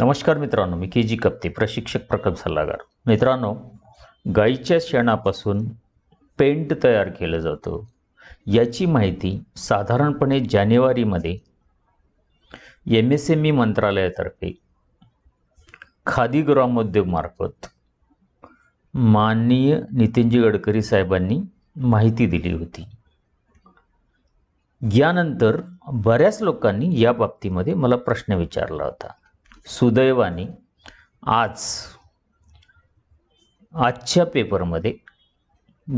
नमस्कार मित्रांनो मी के जी कप्ते प्रशिक्षक प्रकल्प सल्लागार मित्रांनो गाईच्या शेणापासून पेंट तयार केलं जातो याची माहिती साधारणपणे जानेवारीमध्ये एम एस एम ई मंत्रालयातर्फे खादी ग्रामोद्योगमार्फत माननीय नितीनजी गडकरी साहेबांनी माहिती दिली होती यानंतर बऱ्याच लोकांनी या बाबतीमध्ये मला प्रश्न विचारला होता सुदैवाने आज आजच्या पेपरमध्ये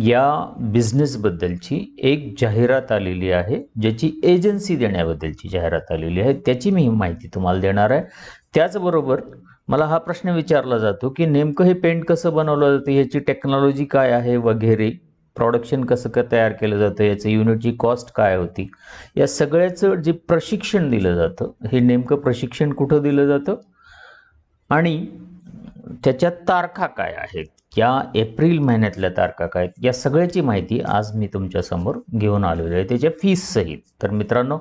या बिझनेसबद्दलची एक जाहिरात आलेली आहे ज्याची एजन्सी देण्याबद्दलची जाहिरात आलेली आहे त्याची मी माहिती तुम्हाला देणार आहे त्याचबरोबर मला हा प्रश्न विचारला जातो की नेमकं हे पेंट कसं बनवलं जातं ह्याची टेक्नॉलॉजी काय आहे वगैरे प्रॉडक्शन कसं का तयार केलं जातं याचं युनिटची कॉस्ट काय होती या सगळ्याचं जे प्रशिक्षण दिलं जातं हे नेमकं प्रशिक्षण कुठं दिलं जातं आणि त्याच्या तारखा काय आहेत या एप्रिल महिन्यातल्या तारखा काय आहेत या सगळ्याची माहिती आज मी तुमच्यासमोर घेऊन आलेलो आहे त्याच्या फीससहित तर मित्रांनो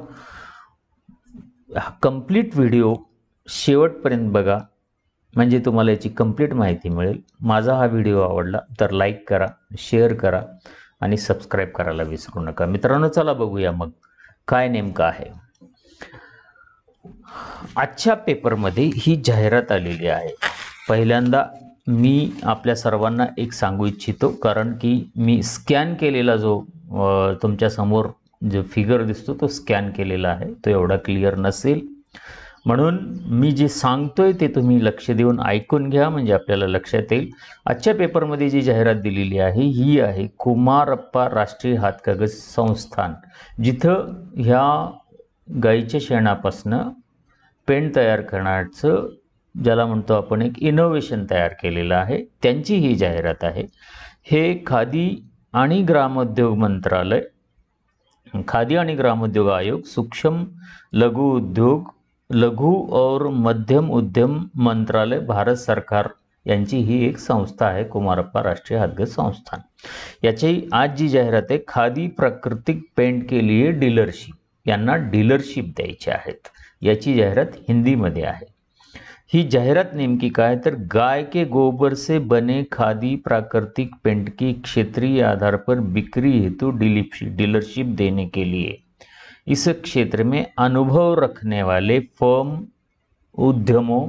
हा कंप्लीट व्हिडिओ शेवटपर्यंत बघा म्हणजे तुम्हाला याची कंप्लीट माहिती मिळेल माझा हा व्हिडिओ आवडला तर लाईक करा शेअर करा आणि सबस्क्राईब करायला विसरू नका मित्रांनो चला बघूया मग काय नेमकं आहे आजच्या पेपरमध्ये ही जाहिरात आलेली आहे पहिल्यांदा मी आपल्या सर्वांना एक सांगू इच्छितो कारण की मी स्कॅन केलेला जो तुमच्यासमोर जो फिगर दिसतो तो स्कॅन केलेला आहे तो एवढा क्लिअर नसेल म्हणून मी जे सांगतोय ते तुम्ही लक्ष देऊन ऐकून घ्या म्हणजे आपल्याला लक्षात येईल आजच्या पेपरमध्ये जी जाहिरात दिलेली आहे ही आहे कुमारप्पा राष्ट्रीय हातकागज संस्थान जिथं ह्या गाईच्या शेणापासनं पेन तयार करण्याचं ज्याला म्हणतो आपण एक इनोव्हेशन तयार केलेलं आहे त्यांची ही जाहिरात आहे हे खादी आणि ग्रामोद्योग मंत्रालय खादी आणि ग्रामोद्योग आयोग सूक्ष्म लघु उद्योग लघु और मध्यम उद्यम मंत्रालय भारत सरकार यांची ही एक संस्था आहे कुमारप्पा राष्ट्रीय हातगज संस्थान याची आज जी जाहिरात आहे खादी प्राकृतिक पेंट के लिए डीलरशिप यांना डीलरशिप द्यायची आहेत याची जाहिरात हिंदीमध्ये आहे ही जाहिरात नेमकी काय तर गाय के गोबर से बने खादी प्राकृतिक पेंट की क्षेत्रीय आधार पर बिक्री हेतु डीलरशिप देने के लिए इस क्षेत्र में अनुभव रखने वाले फर्म उद्यमों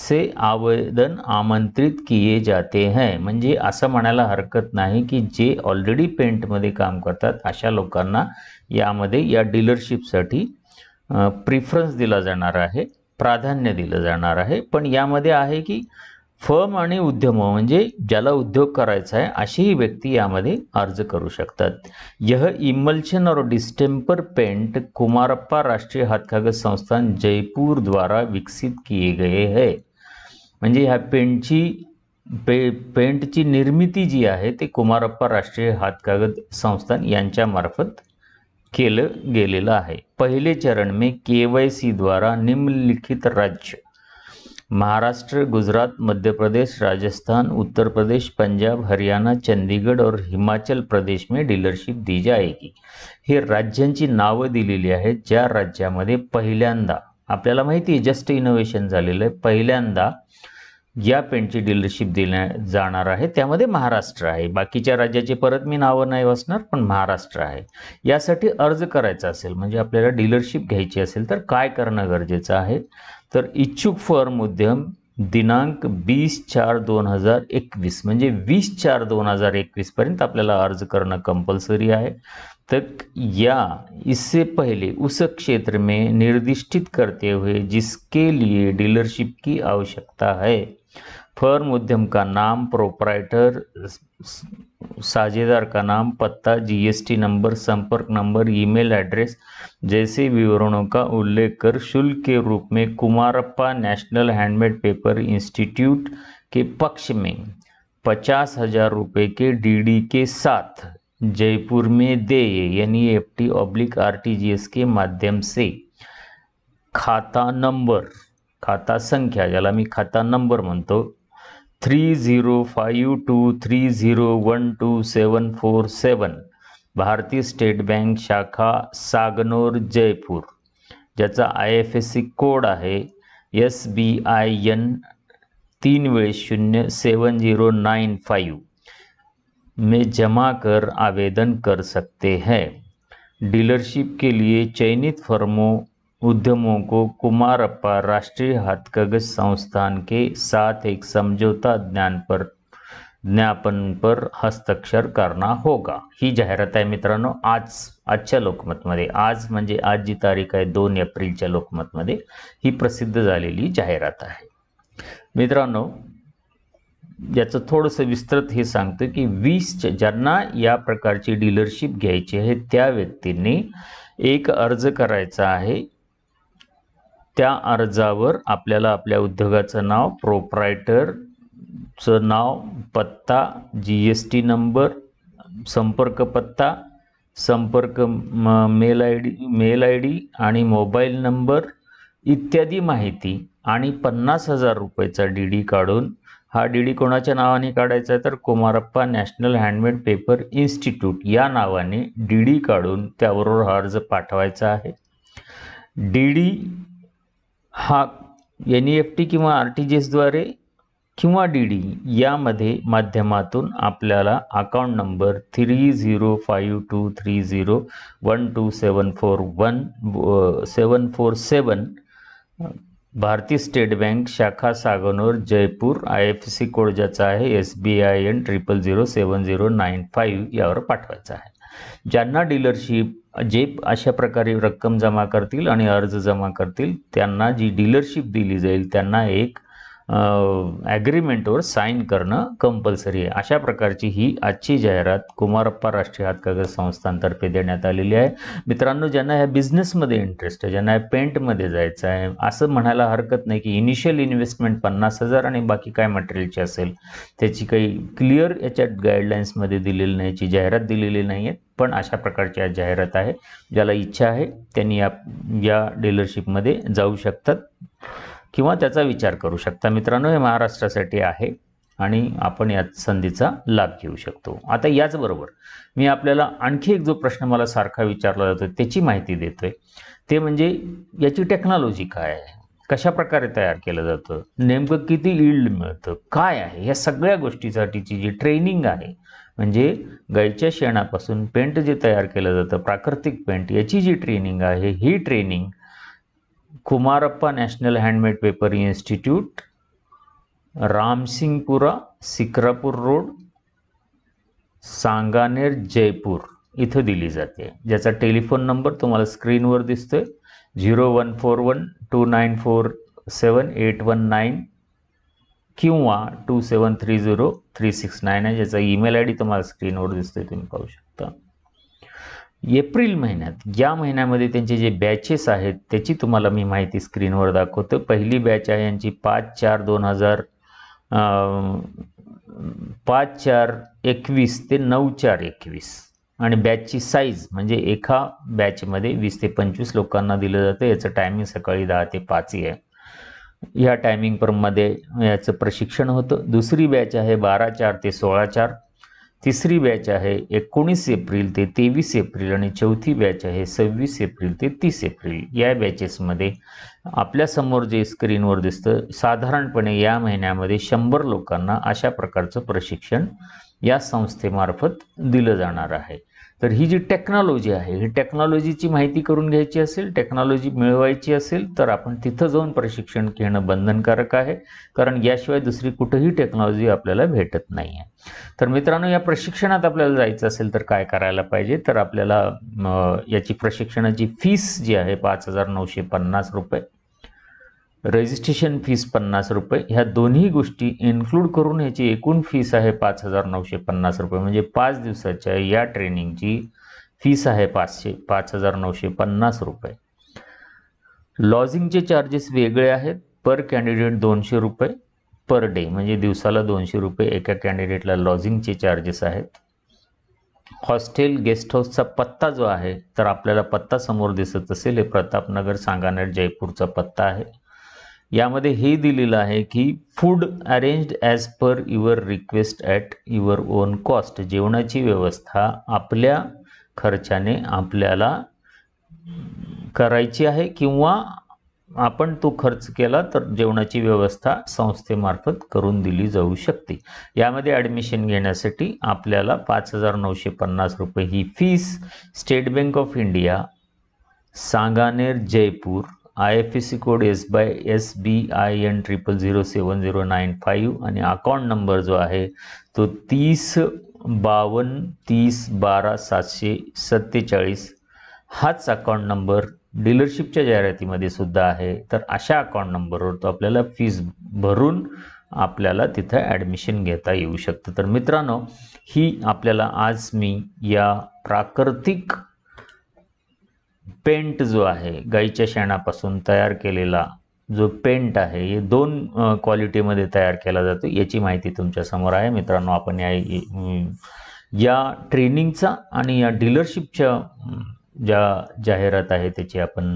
से आवेदन आमंत्रित किए जाते हैं म्हणजे असं म्हणायला हरकत नाही की जे ऑलरेडी पेंटमध्ये काम करतात अशा लोकांना यामध्ये या डीलरशिपसाठी प्रिफरन्स दिला जाणार आहे प्राधान्य दिलं जाणार आहे पण यामध्ये आहे की फर्म आणि उद्यम म्हणजे ज्याला उद्योग करायचा आहे अशीही व्यक्ती यामध्ये अर्ज करू शकतात यह इमल्शन और डिस्टेम्पर पेंट कुमारप्पा राष्ट्रीय हातकागद संस्थान जयपूर द्वारा विकसित किए गए है म्हणजे ह्या पेंटची पे पेंटची निर्मिती जी आहे ते कुमारप्पा राष्ट्रीय हातकागद संस्थान यांच्यामार्फत केलं गेलेलं आहे पहिले चरण मे के वाय द्वारा निम्नलिखित राज्य महाराष्ट्र गुजरात मध्य प्रदेश राजस्थान उत्तर प्रदेश पंजाब हरियाणा चंडीगढ़ और हिमाचल प्रदेश में डीलरशिप दी जाएगी हे राज्यांची नावं दिलेली आहेत ज्या राज्यामध्ये पहिल्यांदा आपल्याला माहिती आहे जस्ट इनोव्हेशन झालेलं आहे पहिल्यांदा या पेंटची डीलरशिप दिल्या जाणार आहे त्यामध्ये महाराष्ट्र आहे बाकीच्या राज्याचे परत मी नावं नाही वाचणार पण महाराष्ट्र आहे यासाठी अर्ज करायचा असेल म्हणजे आपल्याला डीलरशिप घ्यायची असेल तर काय करणं गरजेचं आहे तर इच्छुक फर्म उद्यम दिनांक वीस चार दोन हजार एकवीस म्हणजे वीस चार दोन हजार एकवीसपर्यंत आपल्याला अर्ज करणं कंपल्सरी आहे तर या इससे पहिले उस क्षेत्र में निर्दिष्टित करते हुए जिसके लिए डीलरशिप की आवश्यकता है फर्म उद्यम का नाम प्रोपराइटर साझेदार का नाम पत्ता जीएसटी नंबर संपर्क नंबर ईमेल एड्रेस जैसे विवरणों का उल्लेख कर शुल्क के रूप में Kumarappa National Handmade Paper Institute के पक्ष में पचास हजार रुपये के डीडी के साथ जयपुर में दे यानी एफटी टी ऑब्लिक आर के माध्यम से खाता नंबर खाता संख्या ज्याला मी खाता नंबर मन तो three zero five two three zero one two seven four seven भारतीय स्टेट बैंक शाखा सागनोर जयपुर ज्याचा I F S C code है एस बी आई एन तीन वे शून्य सेवन जीरो नाइन फाइव में जमा कर आवेदन कर सकते हैं डीलरशिप के लिए चयनित फर्मों उद्यमों को कुमारप्पा राष्ट्रीय हथकगज संस्थान के साथ एक समझौता ज्ञान पर ज्ञापन पर हस्ताक्षर करना होगा ही जाहिरात आहे मित्रांनो आज आजच्या लोकमतमध्ये आज म्हणजे आज जी तारीख आहे दोन एप्रिलच्या लोकमतमध्ये ही प्रसिद्ध झालेली जाहिरात आहे मित्रांनो याचं थोडंसं विस्तृत हे सांगतं की वीस ज्यांना या प्रकारची डीलरशिप घ्यायची आहे त्या व्यक्तींनी एक अर्ज करायचा आहे त्या अर्जावर आपल्याला आपल्या उद्योगाचं नाव प्रोप्रायटरचं नाव पत्ता जी एस टी नंबर संपर्क पत्ता संपर्क म mail I D mail I D आणि मोबाईल नंबर इत्यादी माहिती आणि पन्नास हजार रुपयेचा डी डी काढून हा डी डी कोणाच्या नावाने काढायचा तर Kumarappa National Handmade Paper Institute या नावाने डी डी काढून त्याबरोबर हा अर्ज पाठवायचा आहे डी डी हा एन ई एफ टी किंवा आर टी जी एसद्वारे किंवा डी डी यामध्ये माध्यमातून आपल्याला account number three zero five two three zero one two seven four one seven four seven भारतीय स्टेट बँक शाखा Sanganer Jaipur I F C code ज्याचा आहे S B I N triple zero seven zero nine five यावर पाठवायचा आहे ज्यांना dealership जे अशा प्रकारे रक्कम जमा करतील आणि अर्ज जमा करतील त्यांना जी डीलरशिप दिली जाईल त्यांना एक ॲग्रीमेंटवर साईन करणं कंपल्सरी आहे अशा प्रकारची ही आजची जाहिरात कुमारप्पा राष्ट्रीय हातकागद संस्थांतर्फे देण्यात आलेली आहे मित्रांनो ज्यांना ह्या बिझनेसमध्ये इंटरेस्ट आहे ज्यांना पेंटमध्ये जायचं आहे असं म्हणायला हरकत नाही की इनिशियल इन्व्हेस्टमेंट पन्नास हजार आणि बाकी काय मटेरियलची असेल त्याची काही क्लिअर याच्या गाईडलाईन्समध्ये दिलेली नाही याची जाहिरात दिलेली नाही आहे पण अशा प्रकारची आज जाहिरात आहे ज्याला इच्छा आहे त्यांनी या या डीलरशिपमध्ये जाऊ शकतात किंवा त्याचा विचार करू शकता मित्रांनो हे महाराष्ट्रासाठी आहे आणि आपण या संधीचा लाभ घेऊ शकतो आता याचबरोबर मी आपल्याला आणखी एक जो प्रश्न मला सारखा विचारला जातो त्याची माहिती देतो आहे ते म्हणजे याची टेक्नॉलॉजी काय आहे कशा प्रकारे तयार केलं जातं नेमकं किती इल्ड मिळतं काय आहे या सगळ्या गोष्टीसाठीची जी ट्रेनिंग आहे म्हणजे गाईच्या शेणापासून पेंट जे तयार केलं जातं प्राकृतिक पेंट याची जी ट्रेनिंग आहे ही training Kumarappa National Handmade Paper Institute Ramsinghpura Sikarpur road Sanganer Jaipur इथं दिली जाते ज्याचा टेलिफोन नंबर तुम्हाला स्क्रीनवर दिसतो आहे zero one four one two nine four seven eight one nine किंवा two seven three zero three six nine आहे ज्याचा ईमेल आय डी तुम्हाला स्क्रीनवर दिसतो आहे तुम्ही पाहू शकता एप्रिल महिन्यात या महिन्यामध्ये त्यांचे जे बॅचेस आहेत त्याची तुम्हाला मी माहिती स्क्रीनवर दाखवतो पहिली बॅच आहे यांची पाच चार दोन हजार पाच चार एकवीस ते नऊ चार एकवीस आणि बॅचची साईज म्हणजे एका बॅचमध्ये वीस ते पंचवीस लोकांना दिलं जातं याचं टायमिंग सकाळी दहा ते पाच आहे ह्या टायमिंग परमध्ये याचं प्रशिक्षण होतं दुसरी बॅच आहे बारा चार ते सोळा चार तिसरी बॅच आहे एकोणीस एप्रिल ते तेवीस एप्रिल आणि चौथी बॅच आहे सव्वीस एप्रिल ते तीस एप्रिल या बॅचेसमध्ये आपल्यासमोर जे स्क्रीनवर दिसतं साधारणपणे या महिन्यामध्ये शंभर लोकांना अशा प्रकारचं प्रशिक्षण या संस्थेमार्फत दिलं जाणार आहे तर ही जी टेक्नॉलॉजी आहे ही टेक्नॉलॉजीची माहिती करून घ्यायची असेल टेक्नॉलॉजी मिळवायची असेल तर आपण तिथं जाऊन प्रशिक्षण घेणं बंधनकारक आहे कारण याशिवाय दुसरी कुठंही टेक्नॉलॉजी आपल्याला भेटत नाही आहे तर मित्रांनो या प्रशिक्षणात आपल्याला जायचं असेल तर काय करायला पाहिजे तर आपल्याला याची प्रशिक्षणाची फीस जी आहे पाच हजार नऊशे पन्नास रुपये रजिस्ट्रेशन फीस पन्नास रुपये ह्या दोन्ही गोष्टी इन्क्लूड करून ह्याची एकूण फीस आहे पाच हजार नऊशे पन्नास रुपये म्हणजे पाच दिवसाच्या या ट्रेनिंगची फीस आहे पाचशे पाच हजार नऊशे पन्नास रुपये लॉजिंगचे चार्जेस वेगळे आहेत पर कॅन्डिडेट दोनशे रुपये पर डे म्हणजे दिवसाला दोनशे रुपये एका कॅन्डिडेटला लॉजिंगचे चार्जेस आहेत हॉस्टेल गेस्ट हाऊसचा पत्ता जो आहे तर आपल्याला पत्ता समोर दिसत असेल हे प्रतापनगर सांगानेर जयपूरचा पत्ता आहे यामध्ये हे दिलेलं आहे की food arranged as per your request at your own cost जेवणाची व्यवस्था आपल्या खर्चाने आपल्याला करायची आहे किंवा आपण तो खर्च केला तर जेवणाची व्यवस्था संस्थेमार्फत करून दिली जाऊ शकते यामध्ये ॲडमिशन घेण्यासाठी आपल्याला पाच हजार नऊशे पन्नास रुपये ही fees state bank of India Sanganer Jaipur I F S C code S by S B I N triple zero seven zero nine five आणि अकाउंट नंबर जो आहे तो तीस बावन्न तीस बारा सातशे सत्तेचाळीस हाच अकाउंट नंबर डीलरशिपच्या जाहिरातीमध्ये सुद्धा आहे तर अशा अकाउंट नंबरवर तो आपल्याला फीज भरून आपल्याला तिथं ॲडमिशन घेता येऊ शकतं तर मित्रांनो ही आपल्याला आज मी या प्राकृतिक पेंट जो आहे गाईच्या शेणापासून तयार केलेला जो पेंट आहे हे दोन क्वालिटीमध्ये तयार केला जातो याची माहिती तुमच्यासमोर आहे मित्रांनो आपण या या ट्रेनिंगचा आणि या डीलरशिपच्या ज्या जाहिरात आहे त्याची आपण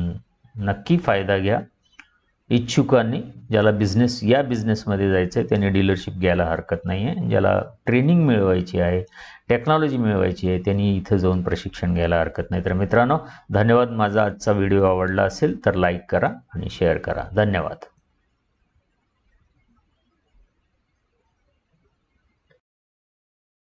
नक्की फायदा घ्या इच्छुकांनी ज्याला बिझनेस या बिझनेसमध्ये जायचं आहे त्यांनी डीलरशिप घ्यायला हरकत नाही आहे ज्याला ट्रेनिंग मिळवायची आहे टेक्नॉलॉजी मिळवायची आहे त्यांनी इथं जाऊन प्रशिक्षण घ्यायला हरकत नाही तर मित्रांनो धन्यवाद माझा आजचा व्हिडिओ आवडला असेल तर लाईक करा आणि शेअर करा धन्यवाद